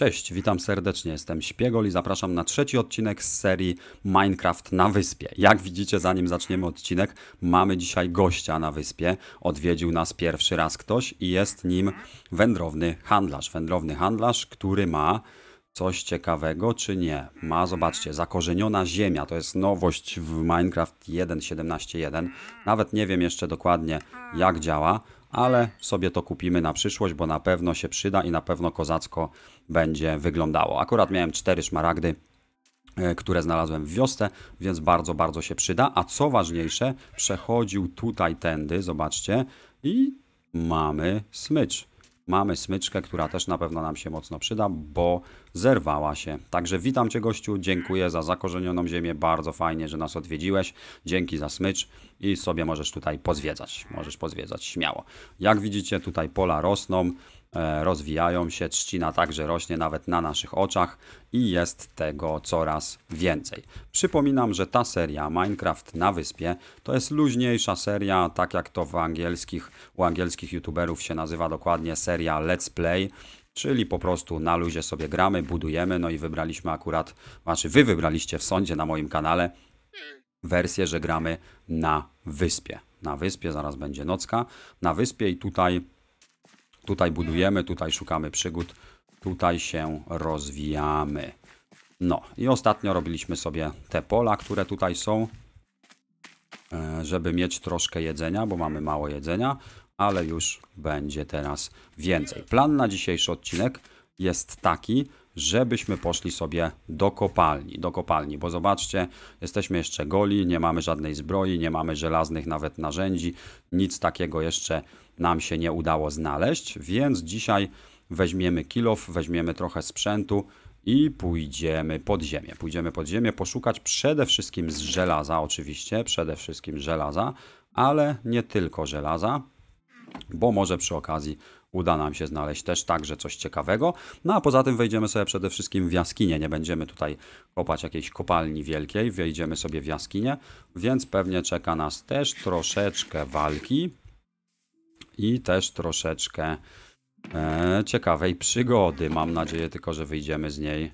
Cześć, witam serdecznie, jestem Śpiegol i zapraszam na trzeci odcinek z serii Minecraft na wyspie. Jak widzicie, zanim zaczniemy odcinek, mamy dzisiaj gościa na wyspie. Odwiedził nas pierwszy raz ktoś i jest nim wędrowny handlarz. Wędrowny handlarz, który ma coś ciekawego, czy nie? Ma, zobaczcie, zakorzeniona ziemia. To jest nowość w Minecraft 1.17.1. Nawet nie wiem jeszcze dokładnie, jak działa, ale sobie to kupimy na przyszłość, bo na pewno się przyda i na pewno kozacko będzie wyglądało. Akurat miałem cztery szmaragdy, e, które znalazłem w wiosce, więc bardzo, bardzo się przyda. A co ważniejsze, przechodził tutaj tędy, zobaczcie, i mamy smycz mamy smyczkę, która też na pewno nam się mocno przyda, bo zerwała się. Także witam Cię gościu, dziękuję za zakorzenioną ziemię, bardzo fajnie, że nas odwiedziłeś, dzięki za smycz i sobie możesz tutaj pozwiedzać, możesz pozwiedzać śmiało. Jak widzicie tutaj pola rosną, E, rozwijają się, trzcina także rośnie nawet na naszych oczach i jest tego coraz więcej. Przypominam, że ta seria Minecraft na wyspie to jest luźniejsza seria, tak jak to w angielskich, u angielskich youtuberów się nazywa dokładnie seria Let's Play, czyli po prostu na luzie sobie gramy, budujemy, no i wybraliśmy akurat, znaczy wy wybraliście w sądzie na moim kanale wersję, że gramy na wyspie. Na wyspie zaraz będzie nocka, na wyspie i tutaj Tutaj budujemy, tutaj szukamy przygód, tutaj się rozwijamy. No i ostatnio robiliśmy sobie te pola, które tutaj są, e, żeby mieć troszkę jedzenia, bo mamy mało jedzenia, ale już będzie teraz więcej. Plan na dzisiejszy odcinek jest taki, żebyśmy poszli sobie do kopalni, do kopalni, bo zobaczcie, jesteśmy jeszcze goli, nie mamy żadnej zbroi, nie mamy żelaznych nawet narzędzi, nic takiego jeszcze nam się nie udało znaleźć, więc dzisiaj weźmiemy kilof, weźmiemy trochę sprzętu i pójdziemy pod ziemię. Pójdziemy pod ziemię poszukać przede wszystkim z żelaza, oczywiście, przede wszystkim żelaza, ale nie tylko żelaza, bo może przy okazji uda nam się znaleźć też także coś ciekawego. No a poza tym wejdziemy sobie przede wszystkim w jaskinię. Nie będziemy tutaj kopać jakiejś kopalni wielkiej, wejdziemy sobie w jaskinię, więc pewnie czeka nas też troszeczkę walki i też troszeczkę e, ciekawej przygody. Mam nadzieję tylko, że wyjdziemy z niej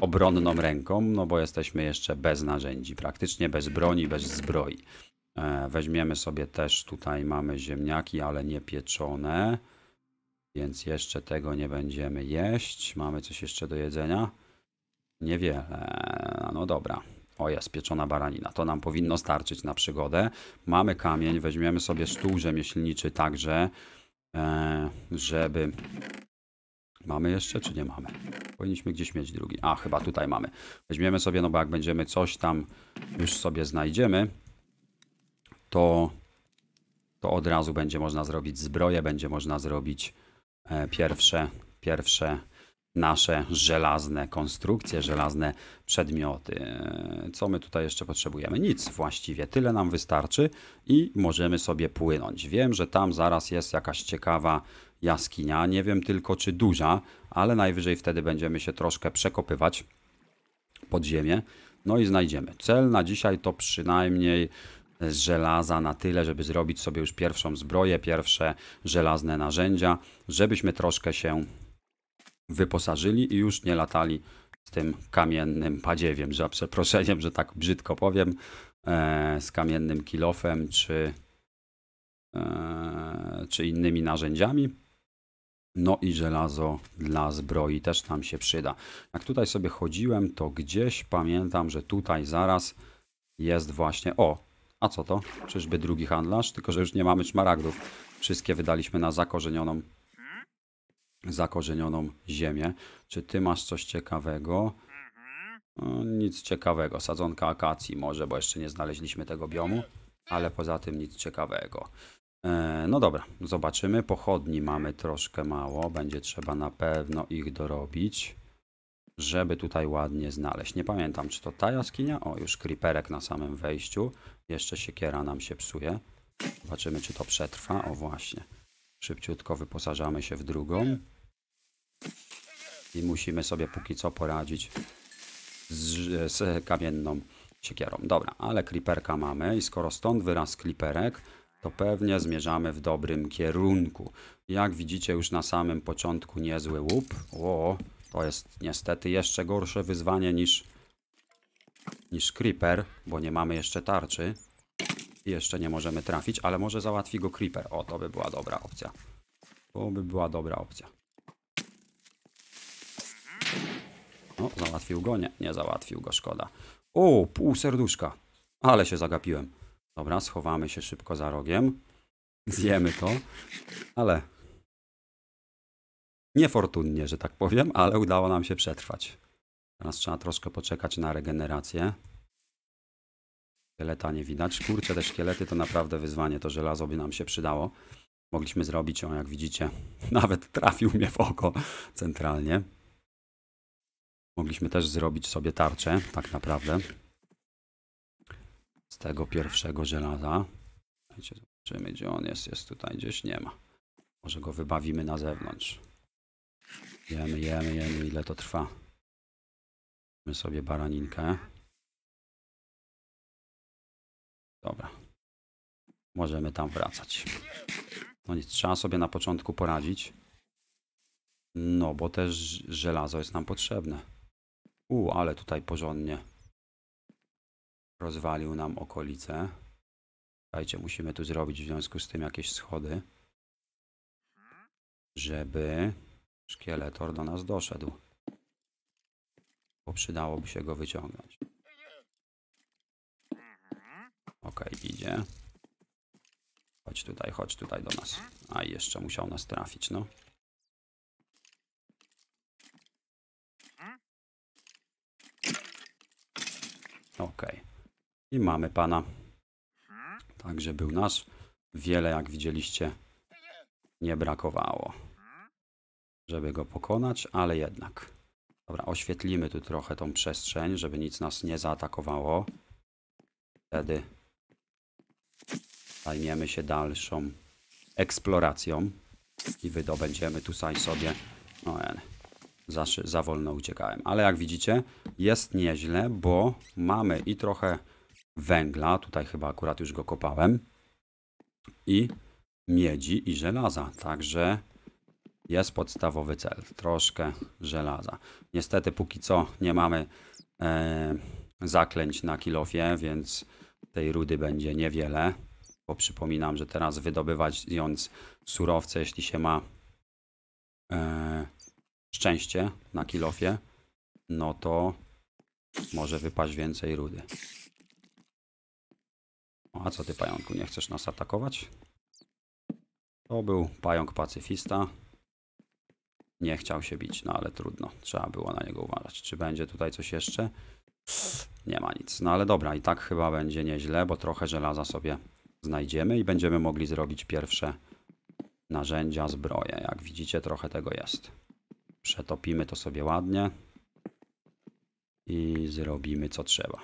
obronną ręką, no bo jesteśmy jeszcze bez narzędzi, praktycznie bez broni, bez zbroi. E, weźmiemy sobie też, tutaj mamy ziemniaki, ale nie pieczone. Więc jeszcze tego nie będziemy jeść. Mamy coś jeszcze do jedzenia? Niewiele. No dobra. O jest, pieczona baranina. To nam powinno starczyć na przygodę. Mamy kamień. Weźmiemy sobie stół rzemieślniczy także, e, żeby... Mamy jeszcze, czy nie mamy? Powinniśmy gdzieś mieć drugi. A, chyba tutaj mamy. Weźmiemy sobie, no bo jak będziemy coś tam już sobie znajdziemy, to, to od razu będzie można zrobić zbroję, będzie można zrobić E, pierwsze, pierwsze nasze żelazne konstrukcje, żelazne przedmioty. E, co my tutaj jeszcze potrzebujemy? Nic właściwie, tyle nam wystarczy i możemy sobie płynąć. Wiem, że tam zaraz jest jakaś ciekawa jaskinia, nie wiem tylko czy duża, ale najwyżej wtedy będziemy się troszkę przekopywać pod ziemię. No i znajdziemy. Cel na dzisiaj to przynajmniej z żelaza na tyle, żeby zrobić sobie już pierwszą zbroję, pierwsze żelazne narzędzia, żebyśmy troszkę się wyposażyli i już nie latali z tym kamiennym padziewiem, za przeproszeniem, że tak brzydko powiem, e, z kamiennym kilofem czy, e, czy innymi narzędziami. No i żelazo dla zbroi też nam się przyda. Jak tutaj sobie chodziłem, to gdzieś pamiętam, że tutaj zaraz jest właśnie, o, a co to? Czyżby drugi handlarz? Tylko, że już nie mamy szmaragdów. Wszystkie wydaliśmy na zakorzenioną zakorzenioną ziemię. Czy ty masz coś ciekawego? No, nic ciekawego. Sadzonka akacji może, bo jeszcze nie znaleźliśmy tego biomu. Ale poza tym nic ciekawego. E, no dobra, zobaczymy. Pochodni mamy troszkę mało. Będzie trzeba na pewno ich dorobić żeby tutaj ładnie znaleźć. Nie pamiętam, czy to ta jaskinia? O, już creeperek na samym wejściu. Jeszcze siekiera nam się psuje. Zobaczymy, czy to przetrwa. O, właśnie. Szybciutko wyposażamy się w drugą. I musimy sobie póki co poradzić z, z kamienną siekierą. Dobra, ale creeperka mamy i skoro stąd wyraz creeperek, to pewnie zmierzamy w dobrym kierunku. Jak widzicie już na samym początku niezły łup. O, to jest niestety jeszcze gorsze wyzwanie niż, niż Creeper, bo nie mamy jeszcze tarczy. I jeszcze nie możemy trafić, ale może załatwi go Creeper. O, to by była dobra opcja. To by była dobra opcja. O, załatwił go? Nie, nie załatwił go, szkoda. O, pół serduszka. Ale się zagapiłem. Dobra, schowamy się szybko za rogiem. Zjemy to. Ale Niefortunnie, że tak powiem, ale udało nam się przetrwać. Teraz trzeba troszkę poczekać na regenerację. Szkieleta nie widać. Kurczę, te szkielety to naprawdę wyzwanie. To żelazo by nam się przydało. Mogliśmy zrobić ją, jak widzicie. Nawet trafił mnie w oko centralnie. Mogliśmy też zrobić sobie tarczę, tak naprawdę. Z tego pierwszego żelaza. Zobaczymy, gdzie on jest. Jest tutaj, gdzieś nie ma. Może go wybawimy na zewnątrz. Jemy, jemy, jemy, ile to trwa. My sobie baraninkę. Dobra. Możemy tam wracać. No nic, trzeba sobie na początku poradzić. No, bo też żelazo jest nam potrzebne. U, ale tutaj porządnie rozwalił nam okolice. Słuchajcie, musimy tu zrobić w związku z tym jakieś schody, żeby Szkieletor do nas doszedł. Bo przydałoby się go wyciągnąć. Okej, okay, idzie. Chodź tutaj, chodź tutaj do nas. A, jeszcze musiał nas trafić, no. Okej. Okay. I mamy pana. Także był nasz. Wiele, jak widzieliście, nie brakowało żeby go pokonać, ale jednak. Dobra, oświetlimy tu trochę tą przestrzeń, żeby nic nas nie zaatakowało. Wtedy zajmiemy się dalszą eksploracją i wydobędziemy tu sobie... No, e, za, za wolno uciekałem. Ale jak widzicie, jest nieźle, bo mamy i trochę węgla, tutaj chyba akurat już go kopałem, i miedzi i żelaza. Także jest podstawowy cel. Troszkę żelaza. Niestety póki co nie mamy e, zaklęć na kilofie, więc tej rudy będzie niewiele. Bo przypominam, że teraz wydobywać wydobywając surowce, jeśli się ma e, szczęście na kilofie, no to może wypaść więcej rudy. O, a co ty, pająku, nie chcesz nas atakować? To był pająk pacyfista. Nie chciał się bić, no ale trudno. Trzeba było na niego uważać. Czy będzie tutaj coś jeszcze? Nie ma nic. No ale dobra, i tak chyba będzie nieźle, bo trochę żelaza sobie znajdziemy i będziemy mogli zrobić pierwsze narzędzia, zbroje. Jak widzicie, trochę tego jest. Przetopimy to sobie ładnie i zrobimy co trzeba.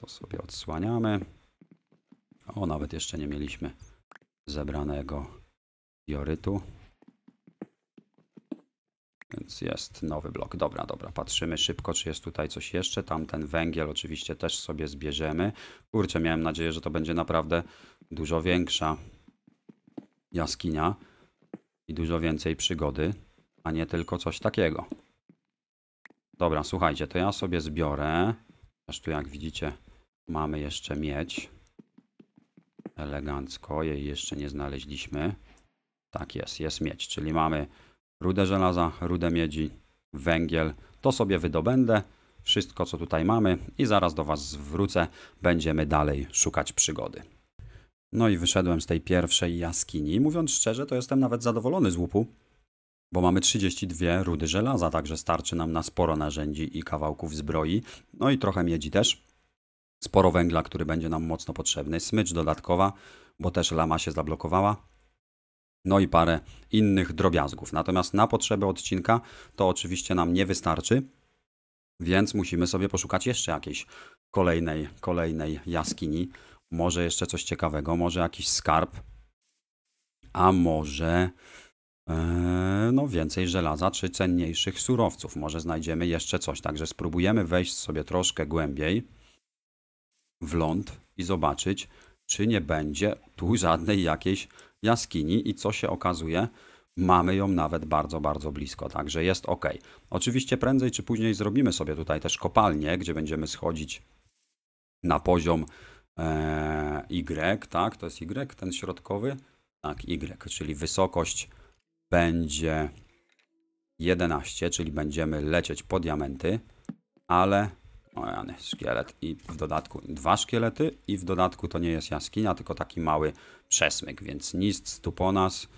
To sobie odsłaniamy. O, nawet jeszcze nie mieliśmy zebranego diorytu. Więc jest nowy blok. Dobra, dobra, patrzymy szybko, czy jest tutaj coś jeszcze. Tamten węgiel oczywiście też sobie zbierzemy. Kurczę, miałem nadzieję, że to będzie naprawdę dużo większa jaskinia i dużo więcej przygody, a nie tylko coś takiego. Dobra, słuchajcie, to ja sobie zbiorę. Aż tu jak widzicie mamy jeszcze miedź. Elegancko, jej jeszcze nie znaleźliśmy. Tak jest, jest miedź, czyli mamy rudę żelaza, rudę miedzi, węgiel. To sobie wydobędę, wszystko co tutaj mamy i zaraz do Was wrócę. Będziemy dalej szukać przygody. No i wyszedłem z tej pierwszej jaskini. Mówiąc szczerze, to jestem nawet zadowolony z łupu, bo mamy 32 rudy żelaza, także starczy nam na sporo narzędzi i kawałków zbroi. No i trochę miedzi też. Sporo węgla, który będzie nam mocno potrzebny. Smycz dodatkowa, bo też lama się zablokowała no i parę innych drobiazgów. Natomiast na potrzeby odcinka to oczywiście nam nie wystarczy, więc musimy sobie poszukać jeszcze jakiejś kolejnej, kolejnej jaskini. Może jeszcze coś ciekawego, może jakiś skarb, a może e, no więcej żelaza czy cenniejszych surowców. Może znajdziemy jeszcze coś. Także spróbujemy wejść sobie troszkę głębiej w ląd i zobaczyć, czy nie będzie tu żadnej jakiejś jaskini i co się okazuje, mamy ją nawet bardzo, bardzo blisko, także jest ok. Oczywiście prędzej czy później zrobimy sobie tutaj też kopalnię, gdzie będziemy schodzić na poziom e, Y, tak, to jest Y, ten środkowy, tak, Y, czyli wysokość będzie 11, czyli będziemy lecieć po diamenty, ale o jany, szkielet i w dodatku dwa szkielety i w dodatku to nie jest jaskinia, tylko taki mały przesmyk, więc nic tu po nas.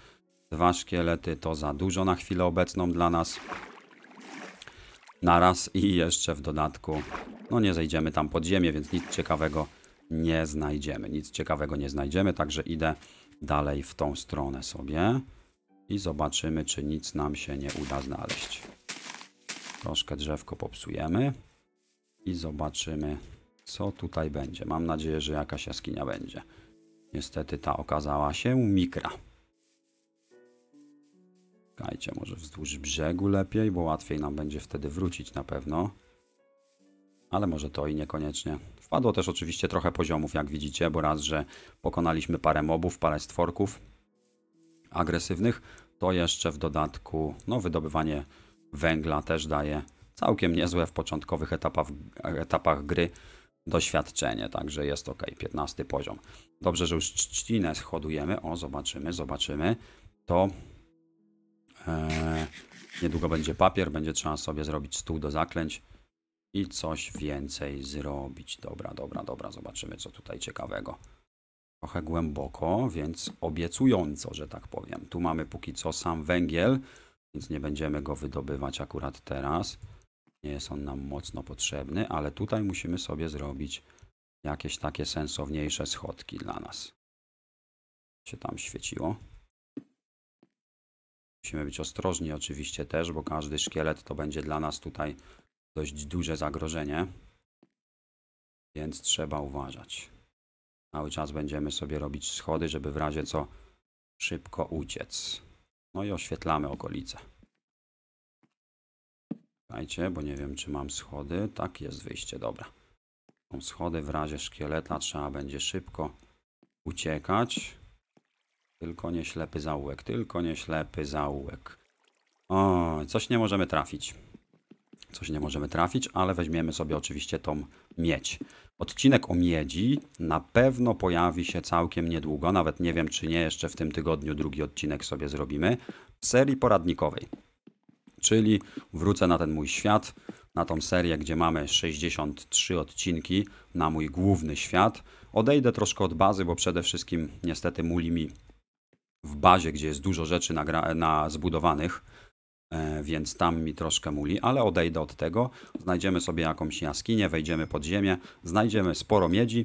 Dwa szkielety to za dużo na chwilę obecną dla nas. Naraz i jeszcze w dodatku, no nie zejdziemy tam pod ziemię, więc nic ciekawego nie znajdziemy. Nic ciekawego nie znajdziemy, także idę dalej w tą stronę sobie i zobaczymy, czy nic nam się nie uda znaleźć. Troszkę drzewko popsujemy i zobaczymy, co tutaj będzie. Mam nadzieję, że jakaś jaskinia będzie. Niestety ta okazała się mikra. Czekajcie, może wzdłuż brzegu lepiej, bo łatwiej nam będzie wtedy wrócić na pewno. Ale może to i niekoniecznie. Wpadło też oczywiście trochę poziomów, jak widzicie, bo raz, że pokonaliśmy parę mobów, parę stworków agresywnych, to jeszcze w dodatku no, wydobywanie węgla też daje całkiem niezłe w początkowych etapach, etapach gry doświadczenie, także jest ok, 15 poziom. Dobrze, że już trzcinę schodujemy, o zobaczymy, zobaczymy, to e, niedługo będzie papier, będzie trzeba sobie zrobić stół do zaklęć i coś więcej zrobić. Dobra, dobra, dobra, zobaczymy co tutaj ciekawego. Trochę głęboko, więc obiecująco, że tak powiem. Tu mamy póki co sam węgiel, więc nie będziemy go wydobywać akurat teraz nie jest on nam mocno potrzebny, ale tutaj musimy sobie zrobić jakieś takie sensowniejsze schodki dla nas. Się tam świeciło. Musimy być ostrożni oczywiście też, bo każdy szkielet to będzie dla nas tutaj dość duże zagrożenie. Więc trzeba uważać. Cały czas będziemy sobie robić schody, żeby w razie co szybko uciec. No i oświetlamy okolice. Czekajcie, bo nie wiem, czy mam schody. Tak, jest wyjście, dobra. Są schody, w razie szkieleta trzeba będzie szybko uciekać. Tylko nie ślepy zaułek, tylko nie ślepy zaułek. O, coś nie możemy trafić. Coś nie możemy trafić, ale weźmiemy sobie oczywiście tą miedź. Odcinek o miedzi na pewno pojawi się całkiem niedługo, nawet nie wiem czy nie jeszcze w tym tygodniu drugi odcinek sobie zrobimy, w serii poradnikowej czyli wrócę na ten mój świat, na tą serię, gdzie mamy 63 odcinki, na mój główny świat. Odejdę troszkę od bazy, bo przede wszystkim niestety muli mi w bazie, gdzie jest dużo rzeczy na, na zbudowanych, e, więc tam mi troszkę muli, ale odejdę od tego. Znajdziemy sobie jakąś jaskinię, wejdziemy pod ziemię, znajdziemy sporo miedzi,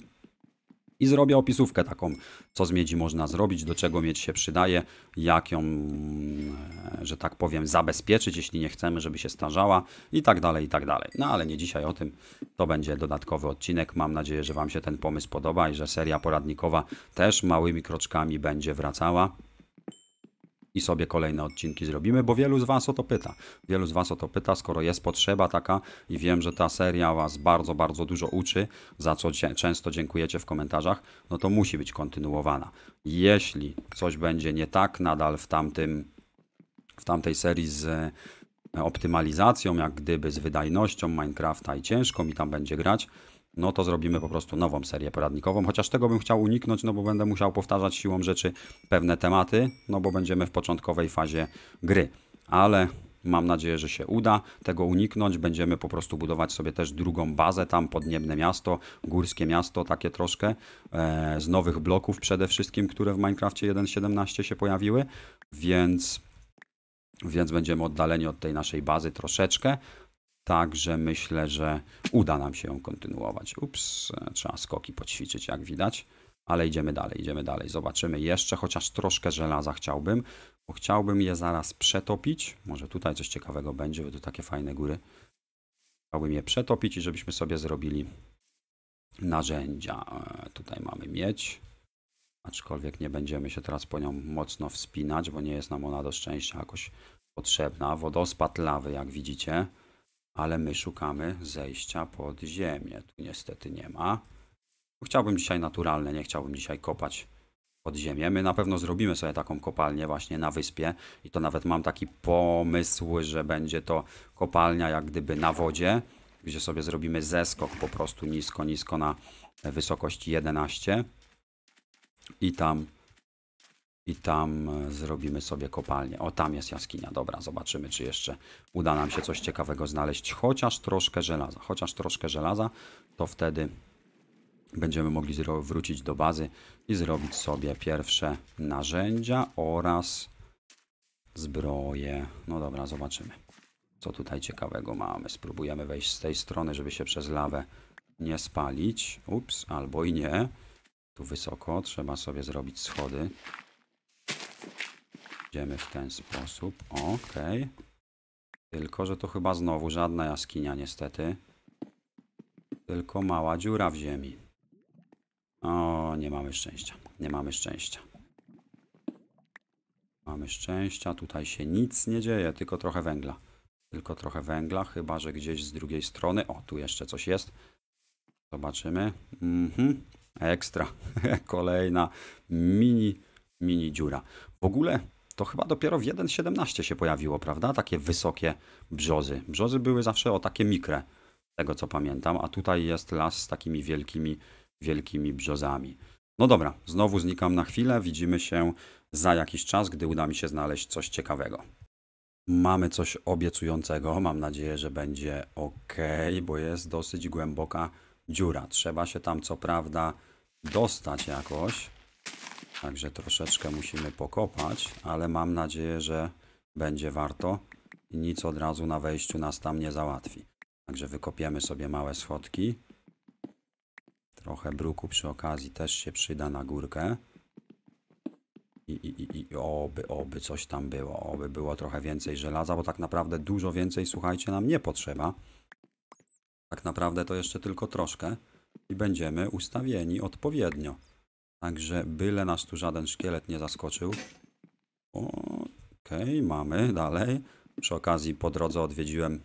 i zrobię opisówkę taką, co z miedzi można zrobić, do czego miedź się przydaje, jak ją, e, że tak powiem, zabezpieczyć, jeśli nie chcemy, żeby się starzała i tak dalej, i tak dalej. No ale nie dzisiaj o tym, to będzie dodatkowy odcinek. Mam nadzieję, że Wam się ten pomysł podoba i że seria poradnikowa też małymi kroczkami będzie wracała i sobie kolejne odcinki zrobimy, bo wielu z Was o to pyta. Wielu z Was o to pyta, skoro jest potrzeba taka i wiem, że ta seria Was bardzo, bardzo dużo uczy, za co często dziękujecie w komentarzach, no to musi być kontynuowana. Jeśli coś będzie nie tak nadal w tamtym, w tamtej serii z e, optymalizacją, jak gdyby z wydajnością Minecrafta i ciężko mi tam będzie grać, no to zrobimy po prostu nową serię poradnikową. Chociaż tego bym chciał uniknąć, no bo będę musiał powtarzać siłą rzeczy pewne tematy, no bo będziemy w początkowej fazie gry. Ale Mam nadzieję, że się uda tego uniknąć. Będziemy po prostu budować sobie też drugą bazę tam, podniebne miasto, górskie miasto, takie troszkę e, z nowych bloków przede wszystkim, które w Minecrafcie 1.17 się pojawiły, więc, więc będziemy oddaleni od tej naszej bazy troszeczkę. Także myślę, że uda nam się ją kontynuować. Ups, trzeba skoki poćwiczyć, jak widać. Ale idziemy dalej, idziemy dalej. Zobaczymy jeszcze, chociaż troszkę żelaza chciałbym, bo chciałbym je zaraz przetopić. Może tutaj coś ciekawego będzie, bo to takie fajne góry. Chciałbym je przetopić i żebyśmy sobie zrobili narzędzia. E, tutaj mamy miedź, aczkolwiek nie będziemy się teraz po nią mocno wspinać, bo nie jest nam ona do szczęścia jakoś potrzebna. Wodospad lawy, jak widzicie ale my szukamy zejścia pod ziemię. Tu niestety nie ma. Chciałbym dzisiaj naturalne, nie chciałbym dzisiaj kopać pod ziemię. My na pewno zrobimy sobie taką kopalnię właśnie na wyspie i to nawet mam taki pomysł, że będzie to kopalnia jak gdyby na wodzie, gdzie sobie zrobimy zeskok po prostu nisko, nisko na wysokości 11 i tam i tam e, zrobimy sobie kopalnię. O, tam jest jaskinia, dobra, zobaczymy, czy jeszcze uda nam się coś ciekawego znaleźć, chociaż troszkę żelaza, chociaż troszkę żelaza, to wtedy będziemy mogli wrócić do bazy i zrobić sobie pierwsze narzędzia oraz zbroje. No dobra, zobaczymy, co tutaj ciekawego mamy. Spróbujemy wejść z tej strony, żeby się przez lawę nie spalić. Ups, albo i nie. Tu wysoko, trzeba sobie zrobić schody. Idziemy w ten sposób. Okej. Okay. Tylko, że to chyba znowu żadna jaskinia niestety. Tylko mała dziura w ziemi. O, nie mamy szczęścia. Nie mamy szczęścia. Mamy szczęścia. Tutaj się nic nie dzieje, tylko trochę węgla. Tylko trochę węgla, chyba że gdzieś z drugiej strony. O, tu jeszcze coś jest. Zobaczymy. Mhm. Ekstra. Kolejna mini mini dziura. W ogóle to chyba dopiero w 1.17 się pojawiło, prawda? Takie wysokie brzozy. Brzozy były zawsze o takie mikre, tego co pamiętam, a tutaj jest las z takimi wielkimi, wielkimi brzozami. No dobra, znowu znikam na chwilę, widzimy się za jakiś czas, gdy uda mi się znaleźć coś ciekawego. Mamy coś obiecującego, mam nadzieję, że będzie ok, bo jest dosyć głęboka dziura. Trzeba się tam co prawda dostać jakoś. Także troszeczkę musimy pokopać, ale mam nadzieję, że będzie warto i nic od razu na wejściu nas tam nie załatwi. Także wykopiemy sobie małe schodki. Trochę bruku przy okazji też się przyda na górkę. I, i, i, oby, oby coś tam było, oby było trochę więcej żelaza, bo tak naprawdę dużo więcej, słuchajcie, nam nie potrzeba. Tak naprawdę to jeszcze tylko troszkę i będziemy ustawieni odpowiednio. Także byle nas tu żaden szkielet nie zaskoczył. Okej, okay, mamy dalej. Przy okazji po drodze odwiedziłem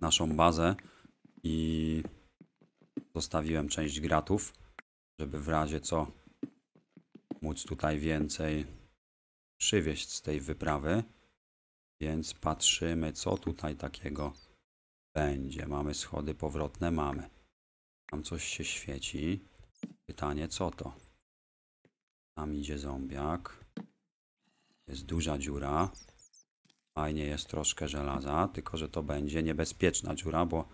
naszą bazę i zostawiłem część gratów, żeby w razie co móc tutaj więcej przywieźć z tej wyprawy. Więc patrzymy, co tutaj takiego będzie. Mamy schody powrotne, mamy. Tam coś się świeci. Pytanie, co to? Tam idzie zombiak. Jest duża dziura. Fajnie jest troszkę żelaza, tylko że to będzie niebezpieczna dziura, bo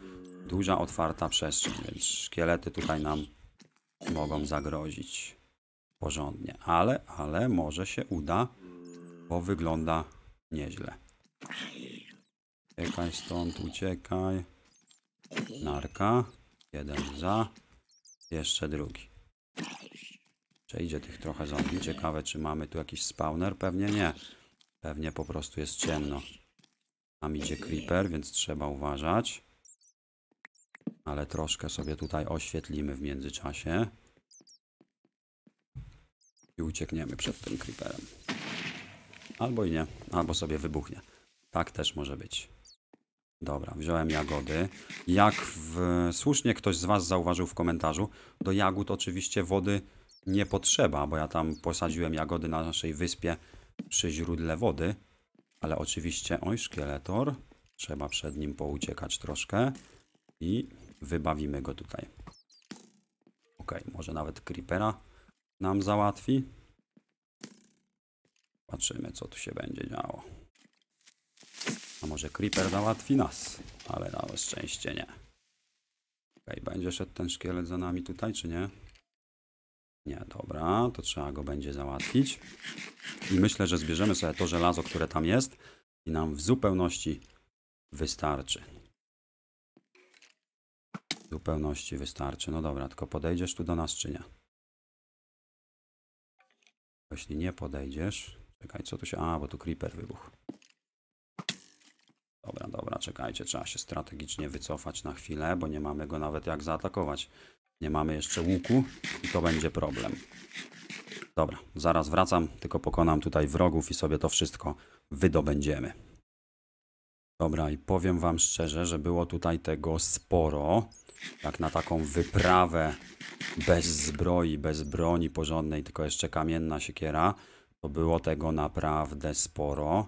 duża otwarta przestrzeń, więc szkielety tutaj nam mogą zagrozić porządnie. Ale, ale może się uda, bo wygląda nieźle. Uciekaj stąd, uciekaj. Narka. Jeden za. Jeszcze drugi. Przejdzie tych trochę zombie. Ciekawe, czy mamy tu jakiś spawner? Pewnie nie. Pewnie po prostu jest ciemno. Tam idzie creeper, więc trzeba uważać. Ale troszkę sobie tutaj oświetlimy w międzyczasie. I uciekniemy przed tym creeperem. Albo i nie, albo sobie wybuchnie. Tak też może być. Dobra, wziąłem jagody. Jak w... słusznie ktoś z Was zauważył w komentarzu, do jagód oczywiście wody nie potrzeba, bo ja tam posadziłem jagody na naszej wyspie przy źródle wody. Ale oczywiście, oj, szkieletor. Trzeba przed nim pouciekać troszkę i wybawimy go tutaj. Ok, może nawet creepera nam załatwi. Patrzymy, co tu się będzie działo. A może creeper załatwi nas, ale na szczęście nie. Ok, będzie szedł ten szkielet za nami tutaj, czy nie? Nie, dobra, to trzeba go będzie załatwić. I myślę, że zbierzemy sobie to żelazo, które tam jest i nam w zupełności wystarczy. W zupełności wystarczy. No dobra, tylko podejdziesz tu do nas, czy nie? Jeśli nie podejdziesz... Czekaj, co tu się... A, bo tu creeper wybuchł. Dobra, dobra, czekajcie, trzeba się strategicznie wycofać na chwilę, bo nie mamy go nawet jak zaatakować. Nie mamy jeszcze łuku i to będzie problem. Dobra, zaraz wracam, tylko pokonam tutaj wrogów i sobie to wszystko wydobędziemy. Dobra, i powiem wam szczerze, że było tutaj tego sporo. Jak na taką wyprawę bez zbroi, bez broni porządnej, tylko jeszcze kamienna siekiera, to było tego naprawdę sporo.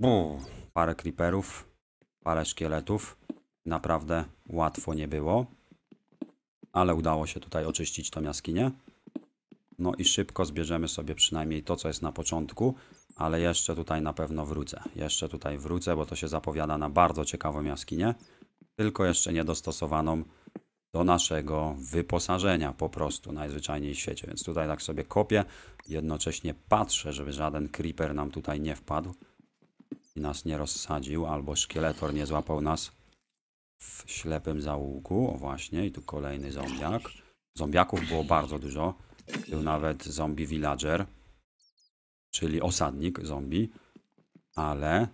Buh, parę creeperów, parę szkieletów. Naprawdę łatwo nie było ale udało się tutaj oczyścić tą jaskinię. No i szybko zbierzemy sobie przynajmniej to, co jest na początku, ale jeszcze tutaj na pewno wrócę. Jeszcze tutaj wrócę, bo to się zapowiada na bardzo ciekawą jaskinię, tylko jeszcze niedostosowaną do naszego wyposażenia po prostu najzwyczajniej w świecie. Więc tutaj tak sobie kopię, jednocześnie patrzę, żeby żaden creeper nam tutaj nie wpadł i nas nie rozsadził, albo szkieletor nie złapał nas w ślepym załuku. O właśnie, i tu kolejny zombiak. Zombiaków było bardzo dużo. Był nawet zombie villager, czyli osadnik zombie, ale...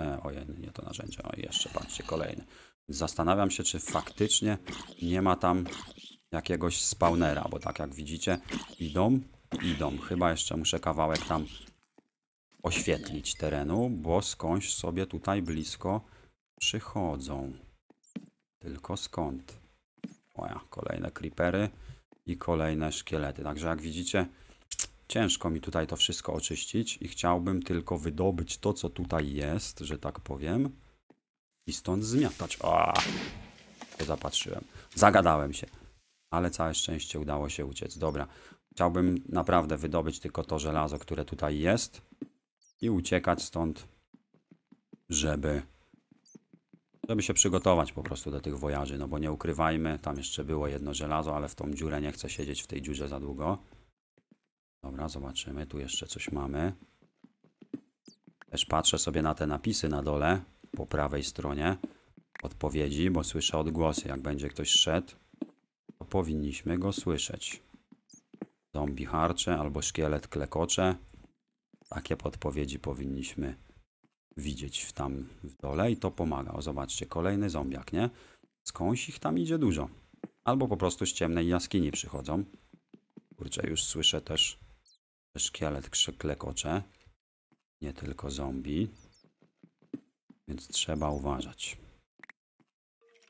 E, ojej, nie to narzędzie. O, jeszcze, patrzcie, kolejny. Zastanawiam się, czy faktycznie nie ma tam jakiegoś spawnera, bo tak jak widzicie, idą, idą. Chyba jeszcze muszę kawałek tam oświetlić terenu, bo skądś sobie tutaj blisko przychodzą. Tylko skąd? Oja, kolejne creepery i kolejne szkielety. Także jak widzicie, ciężko mi tutaj to wszystko oczyścić i chciałbym tylko wydobyć to, co tutaj jest, że tak powiem. I stąd zmiatać. O! to zapatrzyłem. Zagadałem się. Ale całe szczęście udało się uciec. Dobra. Chciałbym naprawdę wydobyć tylko to żelazo, które tutaj jest i uciekać stąd, żeby żeby się przygotować po prostu do tych wojaży, no bo nie ukrywajmy, tam jeszcze było jedno żelazo, ale w tą dziurę nie chcę siedzieć w tej dziurze za długo. Dobra, zobaczymy, tu jeszcze coś mamy. Też patrzę sobie na te napisy na dole, po prawej stronie odpowiedzi, bo słyszę odgłosy. Jak będzie ktoś szedł, to powinniśmy go słyszeć. Zombie harcze albo szkielet klekocze. Takie podpowiedzi powinniśmy widzieć w tam w dole i to pomaga. O, zobaczcie, kolejny zombiak, nie? Skądś ich tam idzie dużo. Albo po prostu z ciemnej jaskini przychodzą. Kurczę, już słyszę też szkielet krzyklekocze. Nie tylko zombie. Więc trzeba uważać.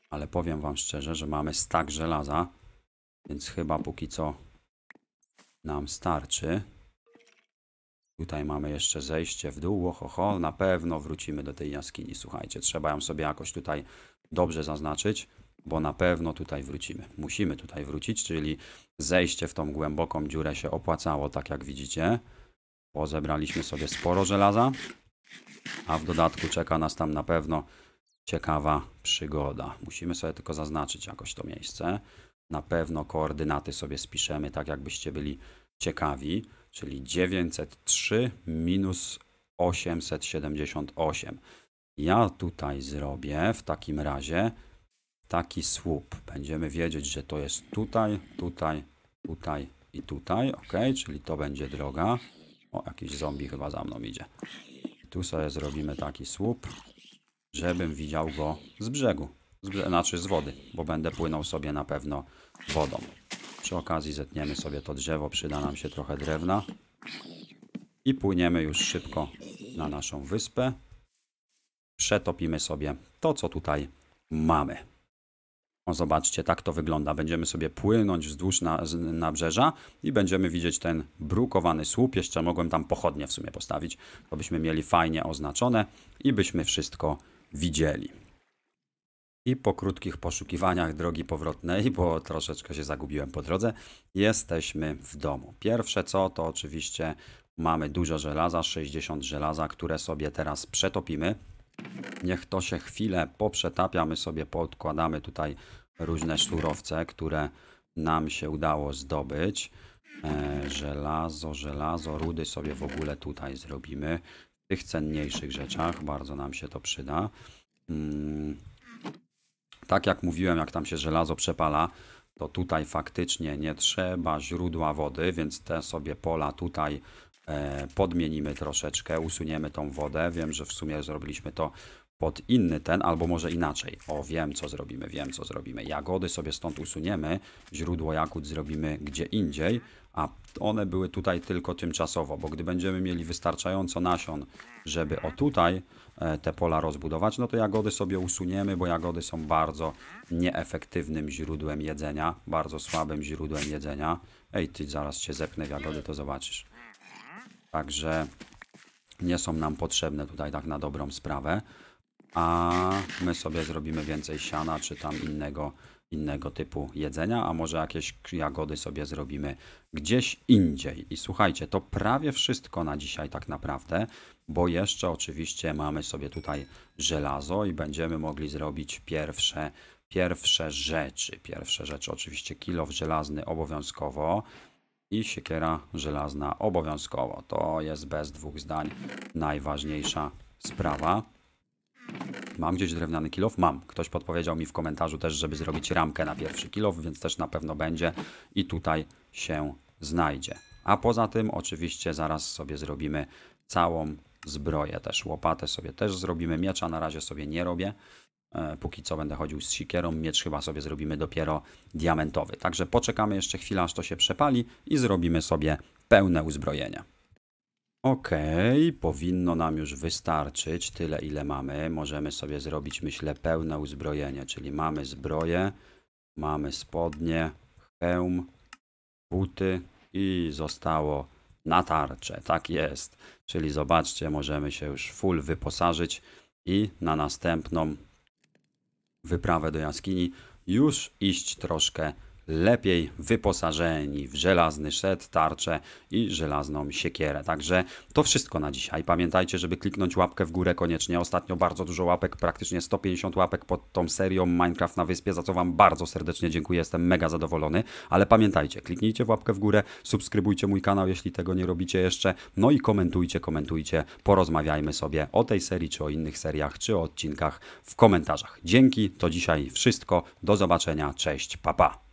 Ale powiem wam szczerze, że mamy stak żelaza. Więc chyba póki co nam starczy. Tutaj mamy jeszcze zejście w dół, ohoho, na pewno wrócimy do tej jaskini, słuchajcie, trzeba ją sobie jakoś tutaj dobrze zaznaczyć, bo na pewno tutaj wrócimy. Musimy tutaj wrócić, czyli zejście w tą głęboką dziurę się opłacało, tak jak widzicie, bo zebraliśmy sobie sporo żelaza, a w dodatku czeka nas tam na pewno ciekawa przygoda. Musimy sobie tylko zaznaczyć jakoś to miejsce. Na pewno koordynaty sobie spiszemy, tak jakbyście byli ciekawi czyli 903 minus 878. Ja tutaj zrobię w takim razie taki słup. Będziemy wiedzieć, że to jest tutaj, tutaj, tutaj i tutaj, ok? Czyli to będzie droga. O, jakiś zombie chyba za mną idzie. Tu sobie zrobimy taki słup, żebym widział go z brzegu, z brze znaczy z wody, bo będę płynął sobie na pewno wodą. Przy okazji zetniemy sobie to drzewo, przyda nam się trochę drewna. I płyniemy już szybko na naszą wyspę. Przetopimy sobie to, co tutaj mamy. O, zobaczcie, tak to wygląda. Będziemy sobie płynąć wzdłuż na, nabrzeża i będziemy widzieć ten brukowany słup. Jeszcze mogłem tam pochodnie w sumie postawić, to byśmy mieli fajnie oznaczone i byśmy wszystko widzieli. I po krótkich poszukiwaniach drogi powrotnej, bo troszeczkę się zagubiłem po drodze, jesteśmy w domu. Pierwsze co to oczywiście mamy dużo żelaza, 60 żelaza, które sobie teraz przetopimy. Niech to się chwilę poprzetapiamy sobie, podkładamy tutaj różne surowce, które nam się udało zdobyć. E, żelazo, żelazo, rudy sobie w ogóle tutaj zrobimy. W tych cenniejszych rzeczach bardzo nam się to przyda. Mm, tak jak mówiłem, jak tam się żelazo przepala, to tutaj faktycznie nie trzeba źródła wody, więc te sobie pola tutaj e, podmienimy troszeczkę, usuniemy tą wodę. Wiem, że w sumie zrobiliśmy to pod inny ten, albo może inaczej. O, wiem co zrobimy, wiem co zrobimy. Jagody sobie stąd usuniemy, źródło jakut zrobimy gdzie indziej, a one były tutaj tylko tymczasowo, bo gdy będziemy mieli wystarczająco nasion, żeby o tutaj e, te pola rozbudować, no to jagody sobie usuniemy, bo jagody są bardzo nieefektywnym źródłem jedzenia, bardzo słabym źródłem jedzenia. Ej, ty zaraz się zepnę w jagody, to zobaczysz. Także nie są nam potrzebne tutaj tak na dobrą sprawę a my sobie zrobimy więcej siana czy tam innego, innego typu jedzenia, a może jakieś jagody sobie zrobimy gdzieś indziej. I słuchajcie, to prawie wszystko na dzisiaj tak naprawdę, bo jeszcze oczywiście mamy sobie tutaj żelazo i będziemy mogli zrobić pierwsze pierwsze rzeczy. Pierwsze rzeczy oczywiście kilow żelazny obowiązkowo i siekiera żelazna obowiązkowo. To jest bez dwóch zdań najważniejsza sprawa. Mam gdzieś drewniany kilof? Mam. Ktoś podpowiedział mi w komentarzu też, żeby zrobić ramkę na pierwszy kilof, więc też na pewno będzie i tutaj się znajdzie. A poza tym oczywiście zaraz sobie zrobimy całą zbroję też. Łopatę sobie też zrobimy, miecza na razie sobie nie robię. E, póki co będę chodził z sikierą, miecz chyba sobie zrobimy dopiero diamentowy. Także poczekamy jeszcze chwilę, aż to się przepali i zrobimy sobie pełne uzbrojenie. Ok, powinno nam już wystarczyć tyle ile mamy. Możemy sobie zrobić myślę pełne uzbrojenie, czyli mamy zbroję, mamy spodnie, hełm, buty i zostało na tarczę. Tak jest. Czyli zobaczcie, możemy się już full wyposażyć i na następną wyprawę do jaskini już iść troszkę lepiej wyposażeni w żelazny szed, tarczę i żelazną siekierę. Także to wszystko na dzisiaj. Pamiętajcie, żeby kliknąć łapkę w górę koniecznie. Ostatnio bardzo dużo łapek, praktycznie 150 łapek pod tą serią Minecraft na wyspie, za co Wam bardzo serdecznie dziękuję, jestem mega zadowolony. Ale pamiętajcie, kliknijcie w łapkę w górę, subskrybujcie mój kanał, jeśli tego nie robicie jeszcze, no i komentujcie, komentujcie, porozmawiajmy sobie o tej serii, czy o innych seriach, czy o odcinkach w komentarzach. Dzięki, to dzisiaj wszystko, do zobaczenia, cześć, papa. Pa.